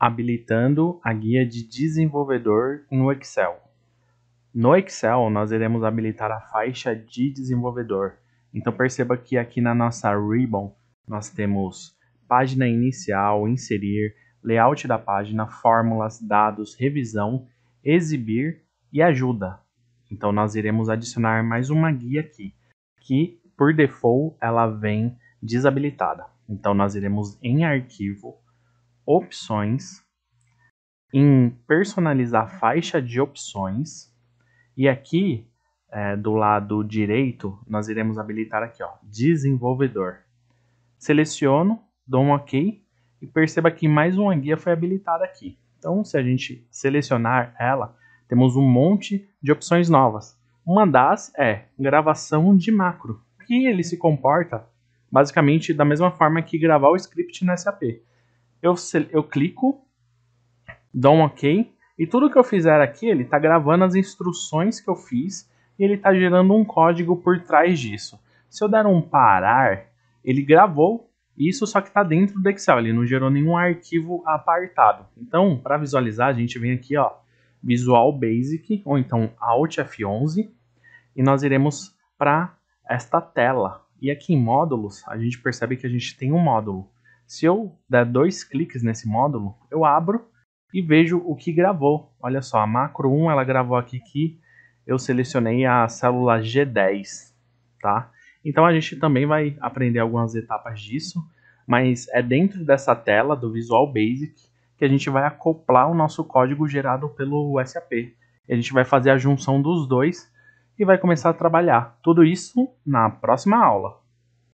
habilitando a guia de desenvolvedor no Excel. No Excel, nós iremos habilitar a faixa de desenvolvedor. Então perceba que aqui na nossa Ribbon, nós temos página inicial, inserir, layout da página, fórmulas, dados, revisão, exibir e ajuda. Então nós iremos adicionar mais uma guia aqui, que por default ela vem desabilitada. Então nós iremos em arquivo, opções, em personalizar faixa de opções e aqui é, do lado direito nós iremos habilitar aqui ó, desenvolvedor. Seleciono, dou um OK e perceba que mais uma guia foi habilitada aqui. Então se a gente selecionar ela, temos um monte de opções novas. Uma das é gravação de macro, que ele se comporta basicamente da mesma forma que gravar o script no SAP eu, eu clico, dou um OK, e tudo que eu fizer aqui, ele está gravando as instruções que eu fiz e ele está gerando um código por trás disso. Se eu der um parar, ele gravou isso, só que está dentro do Excel, ele não gerou nenhum arquivo apartado. Então, para visualizar, a gente vem aqui, ó, Visual Basic, ou então Alt F11, e nós iremos para esta tela. E aqui em módulos, a gente percebe que a gente tem um módulo. Se eu der dois cliques nesse módulo, eu abro e vejo o que gravou. Olha só, a macro 1 ela gravou aqui que eu selecionei a célula G10, tá? Então a gente também vai aprender algumas etapas disso, mas é dentro dessa tela do Visual Basic que a gente vai acoplar o nosso código gerado pelo SAP. a gente vai fazer a junção dos dois e vai começar a trabalhar. Tudo isso na próxima aula.